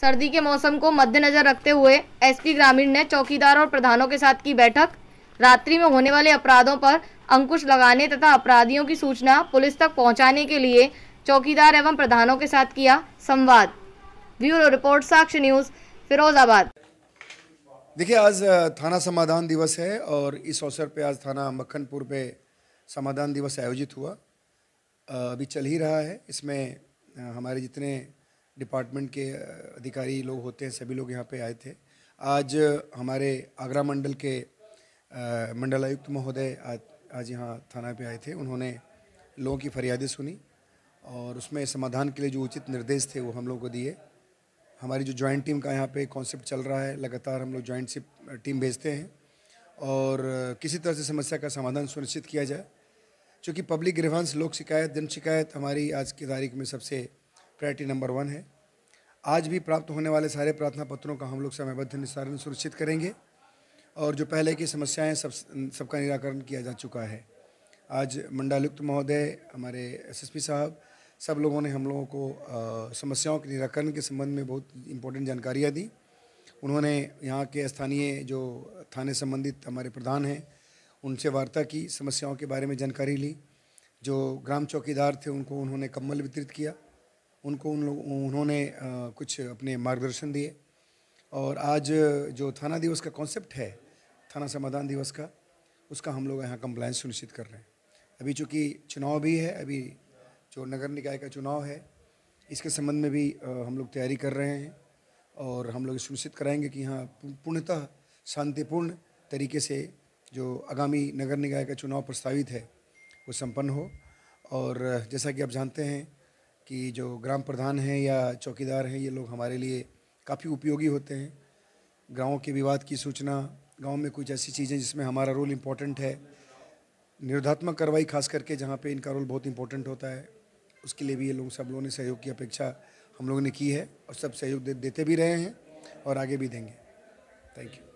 सर्दी के मौसम को मद्देनजर रखते हुए एसपी ग्रामीण ने चौकीदार और प्रधानों के साथ की बैठक रात्रि में होने वाले अपराधों पर अंकुश लगाने तथा अपराधियों की सूचना पुलिस तक पहुंचाने के लिए चौकीदार एवं प्रधानों के साथ किया संवाद bureau report Saksh news Firozabad देखिए आज थाना समाधान दिवस है और इस अवसर पर आज थाना मक्खनपुर पे समाधान दिवस आयोजित हुआ अभी चल ही रहा है इसमें हमारे जितने डिपार्टमेंट के अधिकारी लोग होते हैं सभी लोग यहाँ पे आए थे आज हमारे आगरा मंडल के मंडलायुक्त महोदय आज आज यहाँ थाना पे आए थे उन्होंने लोगों की फरियादें सुनी और उसमें समाधान के लिए जो उचित निर्देश थे वो हम लोग को दिए हमारी जो जॉइंट टीम का यहाँ पे कॉन्सेप्ट चल रहा है लगातार हम लोग जॉइंट टीम भेजते हैं और किसी तरह से समस्या का समाधान सुनिश्चित किया जाए चूँकि पब्लिक ग्रीवांस लोक शिकायत जन शिकायत हमारी आज की तारीख में सबसे प्रायरिटी नंबर वन है आज भी प्राप्त होने वाले सारे प्रार्थना पत्रों का हम लोग समयबद्ध निस्तारण सुनिश्चित करेंगे और जो पहले की समस्याएं सब सबका निराकरण किया जा चुका है आज मंडलायुक्त महोदय हमारे एसएसपी साहब सब लोगों ने हम लोगों को आ, समस्याओं के निराकरण के संबंध में बहुत इम्पोर्टेंट जानकारियाँ दी उन्होंने यहाँ के स्थानीय जो थाने संबंधित हमारे प्रधान हैं उनसे वार्ता की समस्याओं के बारे में जानकारी ली जो ग्राम चौकीदार थे उनको उन्होंने कम्बल वितरित किया उनको उन लोग उन्होंने कुछ अपने मार्गदर्शन दिए और आज जो थाना दिवस का कॉन्सेप्ट है थाना समाधान दिवस का उसका हम लोग यहाँ कंप्लाइंस सुनिश्चित कर रहे हैं अभी चूँकि चुनाव भी है अभी जो नगर निकाय का चुनाव है इसके संबंध में भी हम लोग तैयारी कर रहे हैं और हम लोग सुनिश्चित कराएंगे कि यहाँ पूर्णतः शांतिपूर्ण तरीके से जो आगामी नगर निकाय का चुनाव प्रस्तावित है वो संपन्न हो और जैसा कि आप जानते हैं कि जो ग्राम प्रधान हैं या चौकीदार हैं ये लोग हमारे लिए काफ़ी उपयोगी होते हैं गाँव के विवाद की सूचना गाँव में कुछ ऐसी चीज़ें जिसमें हमारा रोल इम्पोर्टेंट है निरोधात्मक कार्रवाई खास करके जहाँ पे इनका रोल बहुत इम्पोर्टेंट होता है उसके लिए भी ये लोग सब लोगों ने सहयोग की अपेक्षा हम लोगों ने की है और सब सहयोग दे, देते भी रहे हैं और आगे भी देंगे थैंक यू